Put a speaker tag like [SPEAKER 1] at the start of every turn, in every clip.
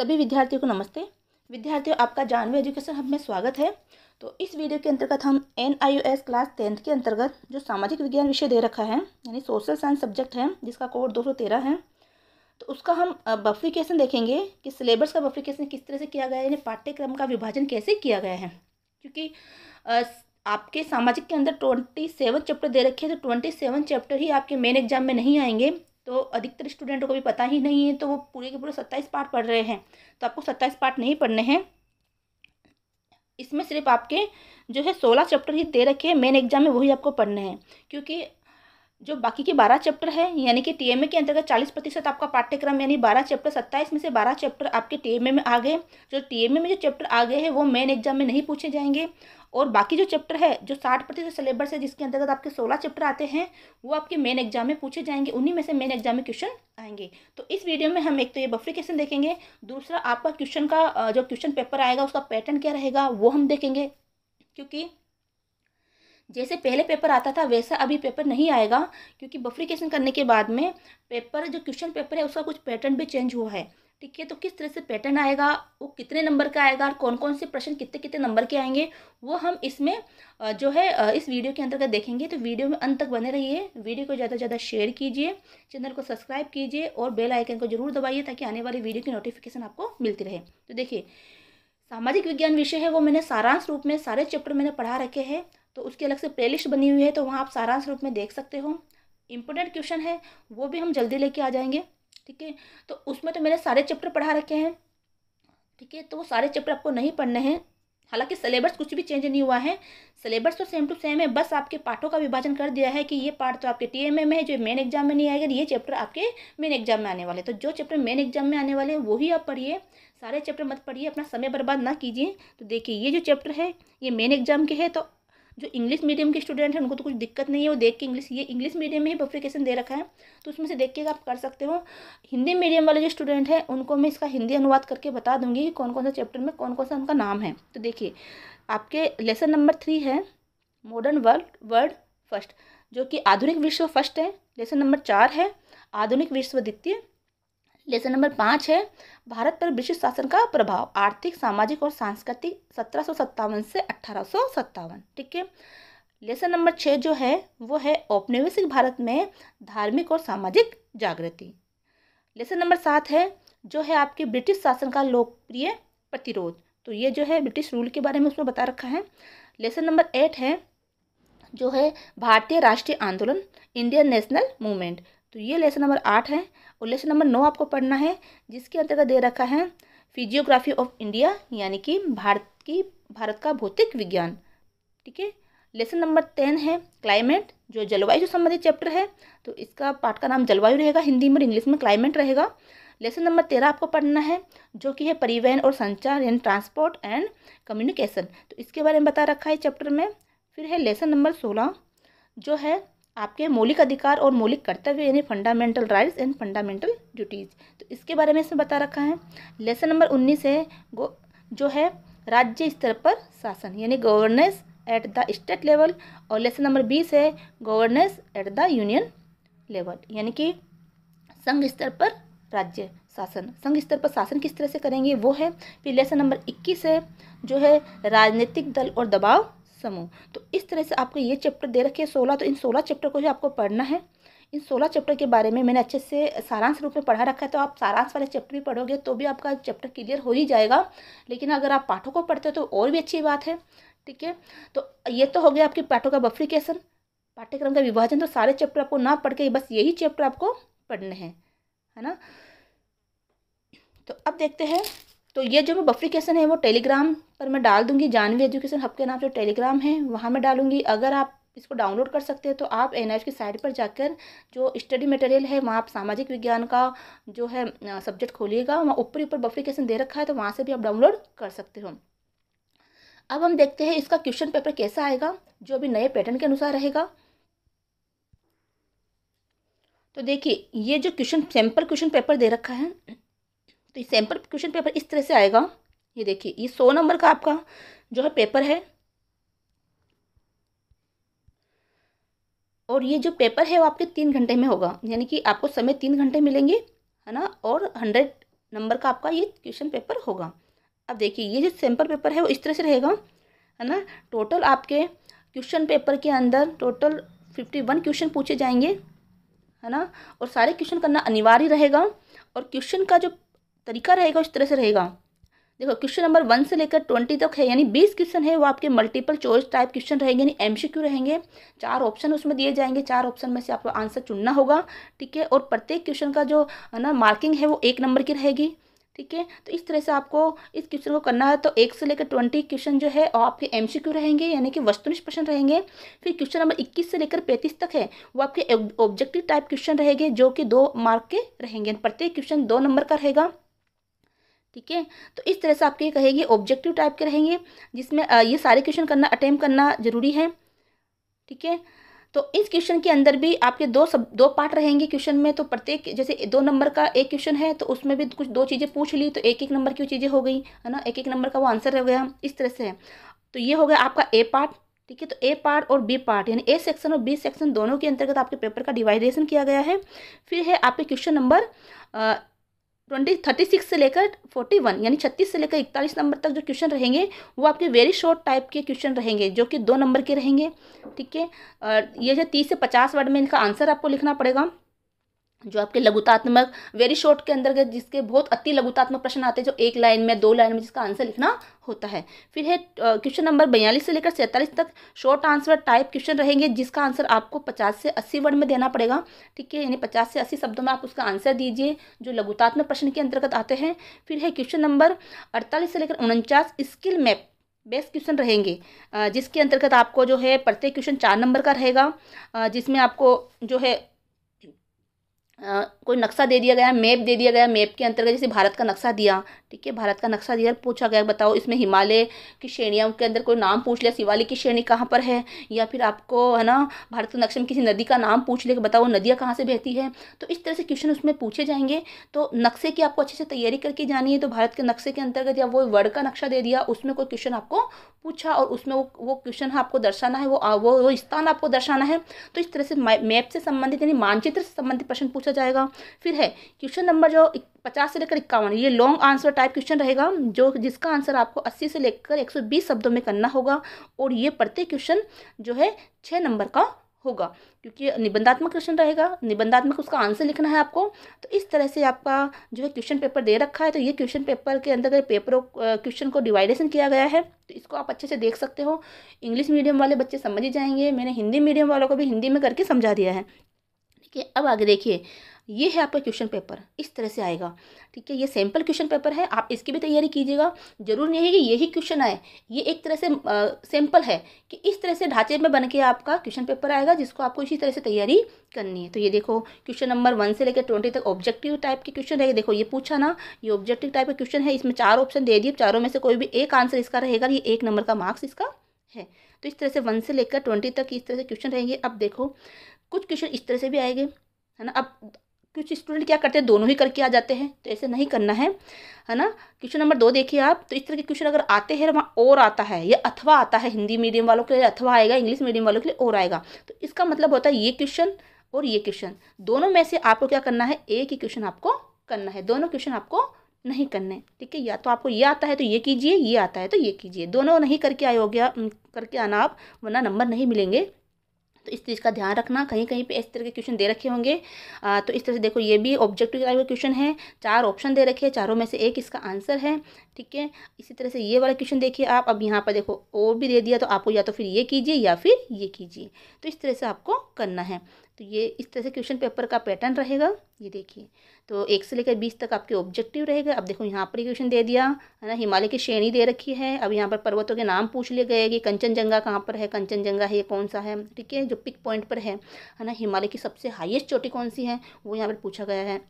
[SPEAKER 1] सभी विद्यार्थियों को नमस्ते विद्यार्थियों आपका जानवी एजुकेशन हब में स्वागत है तो इस वीडियो के अंतर्गत हम N I U S class tenth के अंतर्गत जो सामाजिक विज्ञान विषय दे रखा है यानी सोशल साइंस सब्जेक्ट है जिसका कोड दो सौ तेरह है तो उसका हम बफ्रिकेशन देखेंगे कि सिलेबस का बफ्रिकेशन किस तरह से किया गया है यानी पाठ्यक्रम का विभाजन कैसे किया गया है क्योंकि आपके सामाजिक के अंदर ट्वेंटी सेवन चैप्टर दे रखे हैं तो ट्वेंटी सेवन चैप्टर ही आपके मेन एग्जाम में नहीं आएंगे तो अधिकतर स्टूडेंटों को भी पता ही नहीं है तो वो पूरे के पूरे सत्ताईस पार्ट पढ़ रहे हैं तो आपको सत्ताईस पार्ट नहीं पढ़ने हैं इसमें सिर्फ आपके जो है सोलह चैप्टर ही दे रखे हैं मेन एग्जाम में वही आपको पढ़ने हैं क्योंकि जो बाकी के बारह चैप्टर है यानी कि टीएमए के अंतर्गत चालीस प्रतिशत आपका पाठ्यक्रम यानी बारह चैप्टर सत्ताईस में से बारह चैप्टर आपके टीएमए में आ गए जो टीएमए में जो चैप्टर आ गए हैं वो मेन एग्जाम में नहीं पूछे जाएंगे और बाकी जो चैप्टर है जो साठ प्रतिशत सिलेबस है जिसके अंतर्गत आपके सोलह चैप्टर आते हैं वो आपके मेन एग्जाम में पूछे जाएंगे उन्हीं में से मेन एग्जाम में क्वेश्चन आएंगे तो इस वीडियो में हम एक तो ये बफ्रिकेशन देखेंगे दूसरा आपका क्वेश्चन का जो क्वेश्चन पेपर आएगा उसका पैटर्न क्या रहेगा वो हम देखेंगे क्योंकि जैसे पहले पेपर आता था वैसा अभी पेपर नहीं आएगा क्योंकि बफ्रिकेशन करने के बाद में पेपर जो क्वेश्चन पेपर है उसका कुछ पैटर्न भी चेंज हुआ है ठीक है तो किस तरह से पैटर्न आएगा वो कितने नंबर का आएगा और कौन कौन से प्रश्न कितने कितने नंबर के आएंगे वो हम इसमें जो है इस वीडियो के अंतर्गत देखेंगे तो वीडियो में अंत तक बने रहिए वीडियो को ज़्यादा से ज़्यादा शेयर कीजिए चैनल को सब्सक्राइब कीजिए और बेल आइकन को जरूर दबाइए ताकि आने वाली वीडियो की नोटिफिकेशन आपको मिलती रहे तो देखिए सामाजिक विज्ञान विषय है वो मैंने सारांश रूप में सारे चैप्टर मैंने पढ़ा रखे हैं तो उसकी अलग से प्ले बनी हुई है तो वहाँ आप सारांश रूप में देख सकते हो इम्पोर्टेंट क्वेश्चन है वो भी हम जल्दी लेके आ जाएंगे ठीक है तो उसमें तो मैंने सारे चैप्टर पढ़ा रखे हैं ठीक है तो वो सारे चैप्टर आपको नहीं पढ़ने हैं हालांकि सिलेबस कुछ भी चेंज नहीं हुआ है सिलेबस तो सेम टू सेम है बस आपके पाठों का विभाजन कर दिया है कि ये पार्ट तो आपके टी में है जो मेन एग्जाम में नहीं आएगा ये चैप्टर आपके मेन एग्जाम में आने वाले तो जो चैप्टर मेन एग्जाम में आने वाले हैं तो वही आप पढ़िए सारे चैप्टर मत पढ़िए अपना समय बर्बाद ना कीजिए तो देखिए ये जो चैप्टर है ये मेन एग्जाम के है तो जो इंग्लिश मीडियम के स्टूडेंट हैं उनको तो कुछ दिक्कत नहीं है वो देख के इंग्लिश ये इंग्लिश मीडियम में ही पब्लिकेशन दे रखा है तो उसमें से देख के आप कर सकते हो हिंदी मीडियम वाले जो स्टूडेंट हैं उनको मैं इसका हिंदी अनुवाद करके बता दूंगी कि कौन कौन सा चैप्टर में कौन कौन सा उनका नाम है तो देखिए आपके लेसन नंबर थ्री है मॉडर्न वर्ल्ड वर्ल्ड फर्स्ट जो कि आधुनिक विश्व फर्स्ट है लेसन नंबर चार है आधुनिक विश्व द्वितीय लेसन नंबर पाँच है भारत पर ब्रिटिश शासन का प्रभाव आर्थिक सामाजिक और सांस्कृतिक सत्रह से अठारह ठीक है लेसन नंबर छः जो है वो है औपनिवेशिक भारत में धार्मिक और सामाजिक जागृति लेसन नंबर सात है जो है आपके ब्रिटिश शासन का लोकप्रिय प्रतिरोध तो ये जो है ब्रिटिश रूल के बारे में उसमें बता रखा है लेसन नंबर एट है जो है भारतीय राष्ट्रीय आंदोलन इंडियन नेशनल मूवमेंट तो ये लेसन नंबर आठ है और लेसन नंबर नौ आपको पढ़ना है जिसके अंतर्गत दे रखा है फिजियोग्राफी ऑफ इंडिया यानी कि भारत की भारत का भौतिक विज्ञान ठीक है लेसन नंबर टेन है क्लाइमेट जो जलवायु से संबंधित चैप्टर है तो इसका पाठ का नाम जलवायु रहेगा हिंदी में इंग्लिश में क्लाइमेट रहेगा लेसन नंबर तेरह आपको पढ़ना है जो कि है परिवहन और संचार यानी ट्रांसपोर्ट एंड कम्युनिकेशन तो इसके बारे में बता रखा है चैप्टर में फिर है लेसन नंबर सोलह जो है आपके मौलिक अधिकार और मौलिक कर्तव्य यानी fundamental rights and fundamental duties तो इसके बारे में इसमें बता रखा है लेसन नंबर उन्नीस है जो है राज्य स्तर पर शासन यानी governance at the state level और लेसन नंबर बीस है governance at the union level यानी कि संघ स्तर पर राज्य शासन संघ स्तर पर शासन किस तरह से करेंगे वो है फिर लेसन नंबर इक्कीस है जो है राजनीतिक दल और दबाव समूह तो इस तरह से आपको ये चैप्टर दे रखे हैं सोलह तो इन सोलह चैप्टर को जो आपको पढ़ना है इन सोलह चैप्टर के बारे में मैंने अच्छे से सारांश रूप में पढ़ा रखा है तो आप सारांश वाले चैप्टर भी पढ़ोगे तो भी आपका चैप्टर क्लियर हो ही जाएगा लेकिन अगर आप पाठों को पढ़ते हो तो और भी अच्छी बात है ठीक है तो ये तो हो गया आपके पाठों का बफ्रिकेशन पाठ्यक्रम का विभाजन तो सारे चैप्टर आपको ना पढ़ के बस यही चैप्टर आपको पढ़ने हैं है ना तो अब देखते हैं तो ये जो मैं बफ्रिकेशन है वो टेलीग्राम पर मैं डाल दूंगी जानवी एजुकेशन हब के नाम से टेलीग्राम है वहाँ मैं डालूंगी अगर आप इसको डाउनलोड कर सकते हैं तो आप एन की साइट पर जाकर जो स्टडी मटेरियल है वहाँ आप सामाजिक विज्ञान का जो है सब्जेक्ट खोलिएगा वहाँ ऊपर ऊपर बफ्रिकेशन दे रखा है तो वहाँ से भी आप डाउनलोड कर सकते हो अब हम देखते हैं इसका क्वेश्चन पेपर कैसा आएगा जो अभी नए पैटर्न के अनुसार रहेगा तो देखिए ये जो क्वेश्चन सैम्पल क्वेश्चन पेपर दे रखा है तो ये सैम्पल क्वेश्चन पेपर इस तरह से आएगा ये देखिए ये सौ नंबर का आपका जो है पेपर है और ये जो पेपर है वो आपके तीन घंटे में होगा यानी कि आपको समय तीन घंटे मिलेंगे है ना और हंड्रेड नंबर का आपका ये क्वेश्चन पेपर होगा अब देखिए ये जो सैम्पल पेपर है वो इस तरह से रहेगा है ना टोटल आपके क्वेश्चन पेपर के अंदर टोटल फिफ्टी वन क्वेश्चन पूछे जाएंगे है ना और सारे क्वेश्चन करना अनिवार्य रहेगा और क्वेश्चन का जो तरीका रहेगा उस तरह से रहेगा देखो क्वेश्चन नंबर वन से लेकर ट्वेंटी तक है यानी बीस क्वेश्चन है वो आपके मल्टीपल चॉइस टाइप क्वेश्चन रहेंगे यानी एम रहेंगे चार ऑप्शन उसमें दिए जाएंगे चार ऑप्शन में से आपको आंसर चुनना होगा ठीक है और प्रत्येक क्वेश्चन का जो है ना मार्किंग है वो एक नंबर की रहेगी ठीक है तो इस तरह से आपको इस क्वेश्चन को करना है तो एक से लेकर ट्वेंटी क्वेश्चन जो है और आपके एम रहेंगे यानी कि वस्तुनिष्ठ प्रश्न रहेंगे फिर क्वेश्चन नंबर इक्कीस से लेकर पैंतीस तक है वो आपके ऑब्जेक्टिव टाइप क्वेश्चन रहेंगे जो कि दो मार्क के रहेंगे प्रत्येक क्वेश्चन दो नंबर का रहेगा ठीक है तो इस तरह से आपके ये कहेंगे ऑब्जेक्टिव टाइप के रहेंगे जिसमें ये सारे क्वेश्चन करना अटैम्प करना जरूरी है ठीक है तो इस क्वेश्चन के अंदर भी आपके दो सब दो पार्ट रहेंगे क्वेश्चन में तो प्रत्येक जैसे दो नंबर का एक क्वेश्चन है तो उसमें भी कुछ दो चीज़ें पूछ ली तो एक एक नंबर की चीज़ें हो गई है ना एक एक नंबर का वो आंसर रह गया इस तरह से है तो ये हो गया आपका ए पार्ट ठीक है तो ए पार्ट और बी पार्ट यानी ए सेक्शन और बी सेक्शन दोनों के अंतर्गत आपके पेपर का डिवाइडेशन किया गया है फिर है आपके question number twenty thirty six से लेकर फोर्टी वन यानी छत्तीस से लेकर इकतालीस नंबर तक जो क्वेश्चन रहेंगे वो आपके वेरी शॉर्ट टाइप के क्वेश्चन रहेंगे जो कि दो नंबर के रहेंगे ठीक है ये जो तीस से पचास वर्ड में इनका आंसर आपको लिखना पड़ेगा जो आपके लघुतात्मक वेरी शॉर्ट के अंतर्गत जिसके बहुत अति लघुतात्मक प्रश्न आते हैं जो एक लाइन में दो लाइन में जिसका आंसर लिखना होता है फिर है क्वेश्चन नंबर बयालीस से लेकर सैंतालीस तक शॉर्ट आंसर टाइप क्वेश्चन रहेंगे जिसका आंसर आपको पचास से अस्सी वर्ड में देना पड़ेगा ठीक है यानी पचास से अस्सी शब्दों में आप उसका आंसर दीजिए जो लघुतात्मक प्रश्न के अंतर्गत आते हैं फिर है क्वेश्चन नंबर अड़तालीस से लेकर उनचास स्किल मैप बेस्ट क्वेश्चन रहेंगे जिसके अंतर्गत आपको जो है प्रत्येक क्वेश्चन चार नंबर का रहेगा जिसमें आपको जो है कोई नक्शा दे दिया गया मैप दे दिया गया मैप के अंतर्गत जैसे भारत का नक्शा दिया ठीक है भारत का नक्शा दिया पूछा गया बताओ इसमें हिमालय की श्रेणियों के अंदर कोई नाम पूछ लिया शिवालिक की श्रेणी कहाँ पर है या फिर आपको है ना भारत के नक्शे में किसी नदी का नाम पूछ लिया बताओ नदियाँ कहाँ से बहती है तो इस तरह से क्वेश्चन उसमें पूछे जाएंगे तो नक्शे की आपको अच्छे से तैयारी करके जानी है तो भारत के नक्शे के अंतर्गत या वो वर्ड का नक्शा दे दिया उसमें कोई क्वेश्चन आपको पूछा और उसमें वो वो क्वेश्चन आपको दर्शाना है वो वो स्थान आपको दर्शाना है तो इस तरह से मैप से संबंधित यानी मानचित्र से संबंधित प्रश्न पूछा पूछा जाएगा फिर है क्वेश्चन नंबर जो पचास से लेकर इक्यावन ये लॉन्ग आंसर टाइप क्वेश्चन रहेगा जो जिसका आंसर आपको अस्सी से लेकर एक सौ बीस शब्दों में करना होगा और ये प्रत्येक क्वेश्चन जो है छः नंबर का होगा क्योंकि निबंधात्मक क्वेश्चन रहेगा निबंधात्मक उसका आंसर लिखना है आपको तो इस तरह से आपका जो है क्वेश्चन पेपर दे रखा है तो ये क्वेश्चन पेपर के अंदर अगर पेपरों क्वेश्चन को डिवाइडेशन किया गया है तो इसको आप अच्छे से देख सकते हो इंग्लिश मीडियम वाले बच्चे समझ ही जाएंगे मैंने हिंदी मीडियम वालों को भी हिंदी में करके समझा दिया है ठीक है अब आगे देखिए ये है आपका क्वेश्चन पेपर इस तरह से आएगा ठीक है ये सैम्पल क्वेश्चन पेपर है आप इसकी भी तैयारी कीजिएगा जरूर नहीं है कि यही क्वेश्चन आए ये एक तरह से सैम्पल है कि इस तरह से ढांचे में बन के आपका क्वेश्चन पेपर आएगा जिसको आपको इसी तरह से तैयारी करनी है तो ये देखो क्वेश्चन नंबर वन से लेकर ट्वेंटी तक ऑब्जेक्टिव टाइप के क्वेश्चन रहेगा देखो ये पूछा ना ये ऑब्जेक्टिव टाइप का क्वेश्चन है इसमें चार ऑप्शन दे दिए चारों में से कोई भी एक आंसर इसका रहेगा ये एक नंबर का मार्क्स इसका है तो इस तरह से वन से लेकर ट्वेंटी तक इस तरह से क्वेश्चन रहेंगे अब देखो कुछ क्वेश्चन इस तरह से भी आएंगे है ना अब कुछ स्टूडेंट क्या करते हैं दोनों ही करके आ जाते हैं तो ऐसे नहीं करना है है ना क्वेश्चन नंबर दो देखिए आप तो इस तरह के क्वेश्चन अगर आते हैं वहाँ और आता है या अथवा आता है हिंदी मीडियम वालों के लिए अथवा आएगा इंग्लिश मीडियम वालों के लिए और आएगा तो इसका मतलब होता है ये क्वेश्चन और ये क्वेश्चन दोनों में से आपको क्या करना है एक ही क्वेश्चन आपको करना है दोनों क्वेश्चन आपको नहीं करने ठीक है या तो आपको ये आता है तो ये कीजिए ये आता है तो ये कीजिए दोनों नहीं करके आए हो गया करके आना आप वरना नंबर नहीं मिलेंगे तो इस चीज़ का ध्यान रखना कहीं कहीं पे इस तरह के क्वेश्चन दे रखे होंगे आ, तो इस तरह से देखो ये भी ऑब्जेक्टिव टाइप का क्वेश्चन है चार ऑप्शन दे रखे हैं चारों में से एक इसका आंसर है ठीक है इसी तरह से ये वाला क्वेश्चन देखिए आप अब यहाँ पर देखो और भी दे दिया तो आपको या तो फिर ये कीजिए या फिर ये कीजिए तो इस तरह से आपको करना है तो ये इस तरह से क्वेश्चन पेपर का पैटर्न रहेगा ये देखिए तो एक से लेकर बीस तक आपके ऑब्जेक्टिव रहेगा अब देखो यहाँ पर क्वेश्चन दे दिया है ना हिमालय की श्रेणी दे रखी है अब यहाँ पर पर्वतों के नाम पूछ लिए गए कि कंचनजंगा कहाँ पर है कंचनजंगा है ये कौन सा है ठीक है जो पिक पॉइंट पर है है ना हिमालय की सबसे हाइएस्ट चोटी कौन सी है वो यहाँ पर पूछा गया है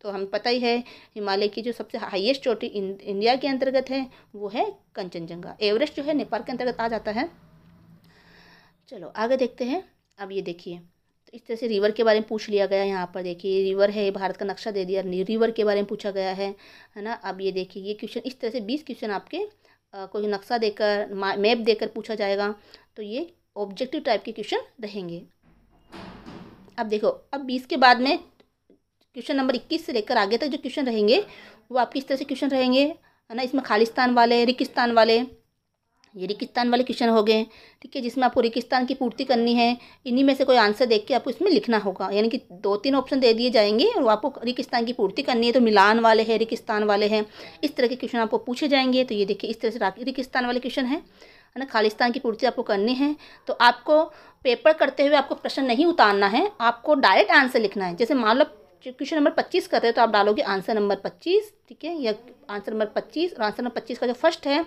[SPEAKER 1] तो हमें पता ही है हिमालय की जो सबसे हाइएस्ट चोटी इंडिया के अंतर्गत है वो है कंचनजंगा एवरेस्ट जो है नेपाल के अंतर्गत आ जाता है चलो आगे देखते हैं अब ये देखिए इस तरह से रिवर के बारे में पूछ लिया गया यहाँ पर देखिए रिवर है भारत का नक्शा दे दिया रिवर के बारे में पूछा गया है है ना अब ये देखिए ये क्वेश्चन इस तरह से बीस क्वेश्चन आपके कोई नक्शा देकर मैप देकर पूछा जाएगा तो ये ऑब्जेक्टिव टाइप के क्वेश्चन रहेंगे अब देखो अब बीस के बाद में क्वेश्चन नंबर इक्कीस से लेकर आगे तक जो क्वेश्चन रहेंगे वो आपके इस तरह से क्वेश्चन रहेंगे है ना इसमें खालिस्तान वाले रिकिस्तान वाले ये रिकिस्तान वाले क्वेश्चन हो गए ठीक है जिसमें आपको रिकिस्तान की पूर्ति करनी है इन्हीं में से कोई आंसर देख के आपको इसमें लिखना होगा यानी कि दो तीन ऑप्शन दे दिए जाएंगे और आपको रिकिस्तान की पूर्ति करनी है तो मिलान वाले हैं रिकिस्तान वाले हैं इस तरह के क्वेश्चन आपको पूछे जाएंगे तो ये देखिए इस तरह से रिकिस्तान वाले क्वेश्चन है है ना खालिस्तान की पूर्ति आपको करनी है तो आपको पेपर करते हुए आपको प्रश्न नहीं उतारना है आपको डायरेक्ट आंसर लिखना है जैसे मान लो क्वेश्चन नंबर पच्चीस कर रहे हो तो आप डालोगे आंसर नंबर पच्चीस ठीक है या आंसर नंबर पच्चीस और आंसर नंबर पच्चीस का जो फर्स्ट है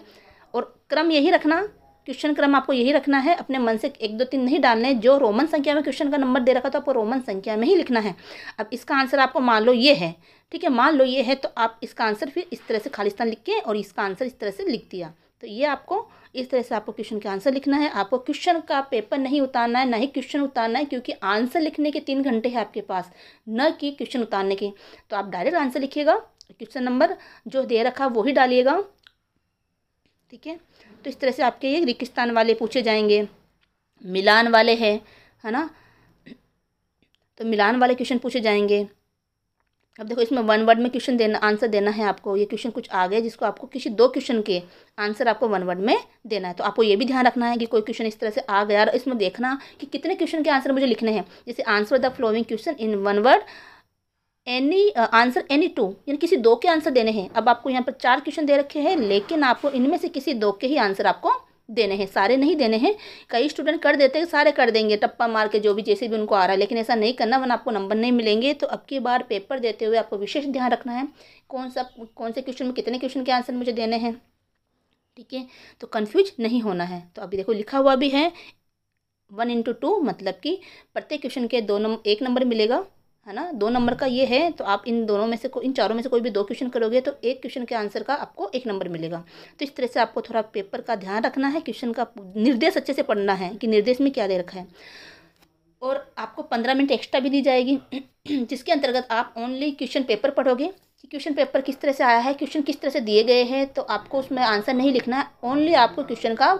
[SPEAKER 1] और क्रम यही रखना क्वेश्चन क्रम आपको यही रखना है अपने मन से एक दो तीन नहीं डालने जो रोमन संख्या में क्वेश्चन का नंबर दे रखा तो आपको रोमन संख्या में ही लिखना है अब इसका आंसर आपको मान लो ये है ठीक है मान लो ये है तो आप इसका आंसर फिर इस तरह से खालिस्तान लिख के और इसका आंसर इस तरह से लिख दिया तो ये आपको इस तरह से आपको क्वेश्चन का आंसर लिखना है आपको क्वेश्चन का पेपर नहीं उतारना है ना ही क्वेश्चन उतारना है क्योंकि आंसर लिखने के तीन घंटे हैं आपके पास न कि क्वेश्चन उतारने के तो आप डायरेक्ट आंसर लिखिएगा क्वेश्चन नंबर जो दे रखा वही डालिएगा ठीक है तो इस तरह से आपके ये रिकिस्तान वाले पूछे जाएंगे मिलान वाले हैं है ना तो मिलान वाले क्वेश्चन पूछे जाएंगे अब देखो इसमें वन वर्ड में क्वेश्चन देना आंसर देना है आपको ये क्वेश्चन कुछ आ गए जिसको आपको किसी दो क्वेश्चन के आंसर आपको वन वर्ड में देना है तो आपको ये भी ध्यान रखना है कि कोई क्वेश्चन इस तरह से आ गया और इसमें देखना कि कितने क्वेश्चन के आंसर मुझे लिखने हैं जैसे answer the following question in one word any answer any two यानी किसी दो के आंसर देने हैं अब आपको यहाँ पर चार क्वेश्चन दे रखे हैं लेकिन आपको इनमें से किसी दो के ही आंसर आपको देने हैं सारे नहीं देने हैं कई स्टूडेंट कर देते हैं सारे कर देंगे टप्पा मार के जो भी जैसे भी उनको आ रहा है लेकिन ऐसा नहीं करना वन आपको नंबर नहीं मिलेंगे तो अब की बार पेपर देते हुए आपको विशेष ध्यान रखना है कौन सा कौन से क्वेश्चन में कितने क्वेश्चन के आंसर मुझे देने हैं ठीक है तो कन्फ्यूज नहीं होना है तो अभी देखो लिखा हुआ भी है वन इंटू टू मतलब कि प्रत्येक क्वेश्चन के दो नंबर एक नंबर मिलेगा है ना दो नंबर का ये है तो आप इन दोनों में से इन चारों में से कोई भी दो क्वेश्चन करोगे तो एक क्वेश्चन के आंसर का आपको एक नंबर मिलेगा तो इस तरह से आपको थोड़ा पेपर का ध्यान रखना है क्वेश्चन का निर्देश अच्छे से पढ़ना है कि निर्देश में क्या दे रखा है और आपको पंद्रह मिनट एक्स्ट्रा भी दी जाएगी जिसके अंतर्गत आप ओनली क्वेश्चन पेपर पढ़ोगे कि क्वेश्चन पेपर किस तरह से आया है क्वेश्चन किस तरह से दिए गए हैं तो आपको उसमें आंसर नहीं लिखना है ओनली आपको क्वेश्चन का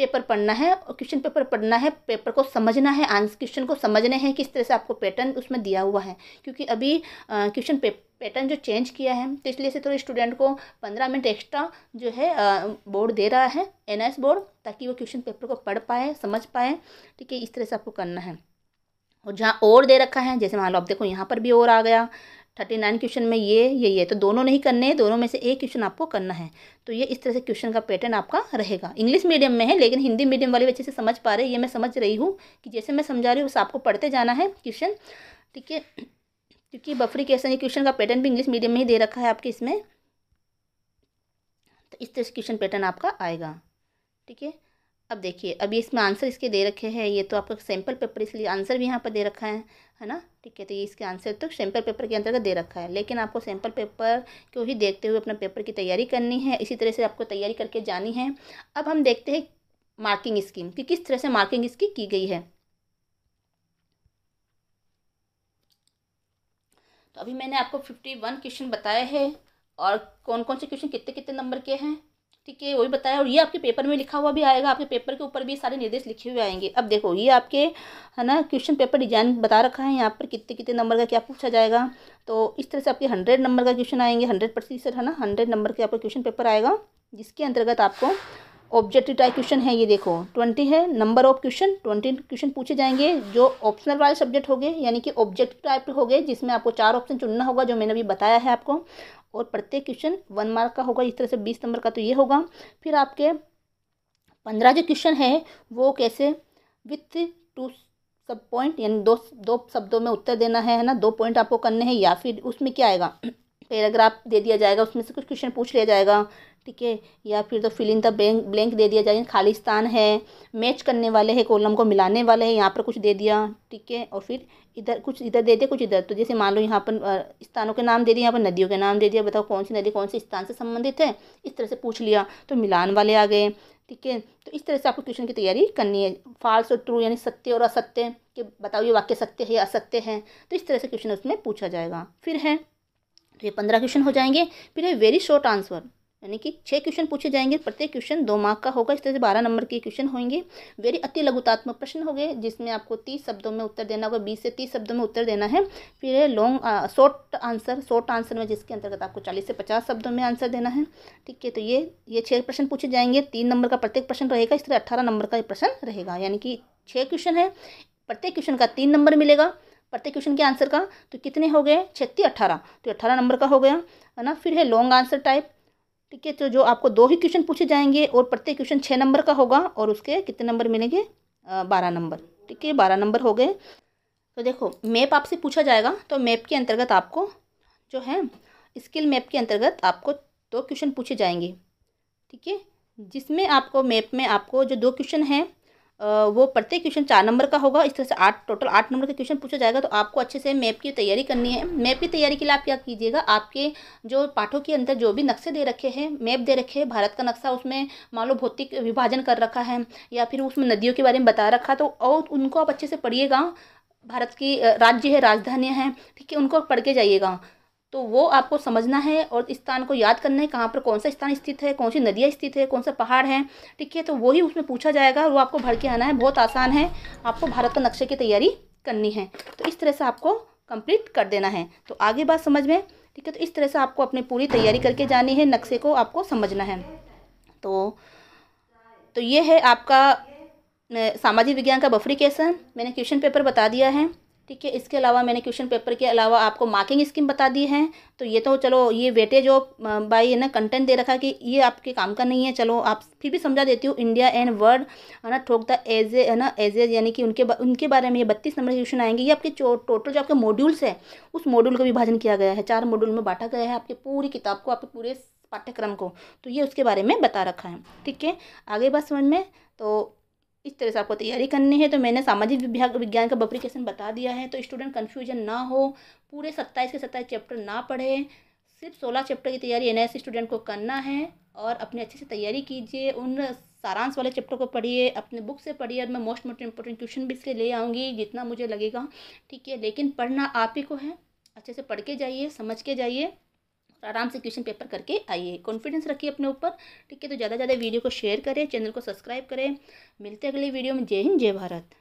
[SPEAKER 1] पेपर पढ़ना है और क्वेश्चन पेपर पढ़ना है पेपर को समझना है आंसर क्वेश्चन को समझने हैं किस तरह से आपको पैटर्न उसमें दिया हुआ है क्योंकि अभी क्वेश्चन पैटर्न जो चेंज किया है तो इसलिए से थोड़ा स्टूडेंट को पंद्रह मिनट एक्स्ट्रा जो है बोर्ड दे रहा है एन बोर्ड ताकि वो क्वेश्चन पेपर को पढ़ पाए समझ पाए ठीक है इस तरह से आपको करना है और जहाँ और दे रखा है जैसे मान लो आप देखो यहाँ पर भी और आ गया थर्टी नाइन क्वेश्चन में ये ये ये तो दोनों नहीं करने हैं दोनों में से एक क्वेश्चन आपको करना है तो ये इस तरह से क्वेश्चन का पैटर्न आपका रहेगा इंग्लिश मीडियम में है लेकिन हिंदी मीडियम वाले बच्चे से समझ पा रहे ये मैं समझ रही हूँ कि जैसे मैं समझा रही हूँ आपको पढ़ते जाना है क्वेश्चन ठीक है क्योंकि बफरी कैसा क्वेश्चन का पैटर्न भी इंग्लिश मीडियम में ही दे रखा है आपके इसमें तो इस तरह से क्वेश्चन पैटर्न आपका आएगा ठीक है अब देखिए अभी इसमें आंसर इसके दे रखे हैं ये तो आपका सैम्पल पेपर इसलिए आंसर भी यहाँ पर दे रखा है है ना ठीक है तो ये इसके आंसर तो सैम्पल पेपर के अंतर्गत दे रखा है लेकिन आपको सैम्पल पेपर को ही देखते हुए अपना पेपर की तैयारी करनी है इसी तरह से आपको तैयारी करके जानी है अब हम देखते हैं मार्किंग स्कीम कि किस तरह से मार्किंग इसकी की गई है तो अभी मैंने आपको फिफ्टी वन क्वेश्चन बताया है और कौन कौन से क्वेश्चन कितने कितने नंबर के हैं ठीक है वही बताया और ये आपके पेपर में लिखा हुआ भी आएगा आपके पेपर के ऊपर भी सारे निर्देश लिखे हुए आएंगे अब देखो ये आपके है ना क्वेश्चन पेपर डिजाइन बता रखा है यहाँ पर कितने कितने नंबर का क्या पूछा जाएगा तो इस तरह से आपके हंड्रेड नंबर का क्वेश्चन आएंगे हंड्रेड प्रतिशत है ना हंड्रेड नंबर के आपका क्वेश्चन पेपर आएगा जिसके अंतर्गत आपको ऑब्जेक्टिव टाइप क्वेश्चन है ये देखो ट्वेंटी है number of question twenty question पूछे जाएंगे जो ऑप्शनल वाले सब्जेक्ट हो गए यानी कि ऑब्जेक्टिव टाइप हो गए जिसमें आपको चार ऑप्शन चुनना होगा जो मैंने अभी बताया है आपको और प्रत्येक क्वेश्चन वन मार्क का होगा इस तरह से बीस नंबर का तो ये होगा फिर आपके पंद्रह जो क्वेश्चन है वो कैसे विथ टू सब पॉइंट यानी दो दो शब्दों में उत्तर देना है ना दो पॉइंट आपको करने हैं या फिर उसमें क्या आएगा पैराग्राफ दे दिया जाएगा उसमें से कुछ क्वेश्चन पूछ लिया जाएगा ठीक है या फिर तो फिलिंग द ब्लैंक ब्लैंक दे दिया जाएगा खालिस्तान है मैच करने वाले हैं कॉलम को मिलाने वाले हैं यहाँ पर कुछ दे दिया ठीक है और फिर इधर कुछ इधर दे दिया कुछ इधर तो जैसे मान लो यहाँ पर स्थानों के नाम दे दिए यहाँ पर नदियों के नाम दे दिया बताओ कौन सी नदी कौन से स्थान से संबंधित है इस तरह से पूछ लिया तो मिलान वाले आ गए ठीक है तो इस तरह से आपको क्वेश्चन की तैयारी करनी है फाल्स और ट्रू यानी सत्य और असत्य कि बताओ ये वाक्य सत्य है या असत्य है तो इस तरह से क्वेश्चन उसमें पूछा जाएगा फिर है तो ये पंद्रह क्वेश्चन हो जाएंगे फिर है वेरी शॉर्ट आंसर यानी कि छः क्वेश्चन पूछे जाएंगे प्रत्येक क्वेश्चन दो मार्क का होगा इस तरह से बारह नंबर के क्वेश्चन होंगे वेरी अति लघुतात्मक प्रश्न हो गए जिसमें आपको तीस शब्दों में उत्तर देना होगा बीस से तीस शब्दों में उत्तर देना है फिर है long short answer short answer में जिसके अंतर्गत आपको चालीस से पचास शब्दों में आंसर देना है ठीक है तो ये ये छः प्रश्न पूछे जाएंगे तीन नंबर का प्रत्येक प्रश्न रहेगा इस तरह अट्ठारह नंबर का प्रश्न रहेगा यानी कि छः क्वेश्चन है प्रत्येक क्वेश्चन का तीन नंबर मिलेगा प्रत्येक क्वेश्चन के आंसर का तो कितने हो गए छत्तीस अट्ठारह तो अट्ठारह नंबर का हो गया है ना फिर है लॉन्ग आंसर टाइप ठीक है तो जो आपको दो ही क्वेश्चन पूछे जाएंगे और प्रत्येक क्वेश्चन छः नंबर का होगा और उसके कितने नंबर मिलेंगे बारह नंबर ठीक है बारह नंबर हो गए तो देखो मैप आपसे पूछा जाएगा तो मैप के अंतर्गत आपको जो है स्किल मैप के अंतर्गत आपको दो क्वेश्चन पूछे जाएंगे ठीक है जिसमें आपको मैप में आपको जो दो क्वेश्चन हैं वो प्रत्येक क्वेश्चन चार नंबर का होगा इस तरह से आठ टोटल आठ नंबर का क्वेश्चन पूछा जाएगा तो आपको अच्छे से मैप की तैयारी करनी है मैप की तैयारी के लिए आप क्या कीजिएगा आपके जो पाठों के अंदर जो भी नक्शे दे रखे हैं मैप दे रखे हैं भारत का नक्शा उसमें मान लो भौतिक विभाजन कर रखा है या फिर उसमें नदियों के बारे में बता रखा तो और उनको आप अच्छे से पढ़िएगा भारत की राज्य है राजधानियाँ हैं ठीक है उनको पढ़ के जाइएगा तो वो आपको समझना है और स्थान को याद करना है कहाँ पर कौन सा स्थान स्थित है कौन सी नदियाँ स्थित है कौन सा पहाड़ है ठीक है तो वही उसमें पूछा जाएगा वो आपको भर के आना है बहुत आसान है आपको भारत का नक्शे की तैयारी करनी है तो इस तरह से आपको कंप्लीट कर देना है तो आगे बात समझ में ठीक है तो इस तरह से आपको अपनी पूरी तैयारी करके जानी है नक्शे को आपको समझना है तो तो ये है आपका सामाजिक विज्ञान का बफरी कैसन मैंने क्वेश्चन पेपर बता दिया है ठीक है इसके अलावा मैंने क्वेश्चन पेपर के अलावा आपको मार्किंग स्कीम बता दी है तो ये तो चलो ये वेटेज भाई है ना कंटेंट दे रखा है कि ये आपके काम का नहीं है चलो आप फिर भी समझा देती हूँ इंडिया एंड वर्ल्ड है ना ठोक द एज ए है ना एज ए यानी कि उनके उनके बारे में ये बत्तीस नंबर के क्वेश्चन आएंगे ये आपके टोटल जो आपके मॉड्यूल्स है उस मॉड्यूल का विभाजन किया गया है चार मॉड्यूल में बांटा गया है आपकी पूरी किताब को आपके पूरे पाठ्यक्रम को तो ये उसके बारे में बता रखा है ठीक है आगे बात समझ में तो इस तरह से आपको तैयारी करनी है तो मैंने सामाजिक विभाग विज्ञान का बप्रिकेशन बता दिया है तो स्टूडेंट कन्फ्यूजन ना हो पूरे सत्ताईस के सत्ताईस चैप्टर ना पढ़े सिर्फ सोलह चैप्टर की तैयारी एन स्टूडेंट को करना है और अपने अच्छे से तैयारी कीजिए उन सारांश वाले चैप्टर को पढ़िए अपने बुक से पढ़िए और मैं मोस्ट मोस्ट इंपॉर्टेंट क्वेश्चन भी इसलिए ले आऊँगी जितना मुझे लगेगा ठीक है लेकिन पढ़ना आप ही को है अच्छे से पढ़ के जाइए समझ के जाइए आराम से क्वेश्चन पेपर करके आइए कॉन्फिडेंस रखिए अपने ऊपर ठीक है तो ज़्यादा ज़्यादा वीडियो को शेयर करें चैनल को सब्सक्राइब करें मिलते अगले वीडियो में जय हिंद जय भारत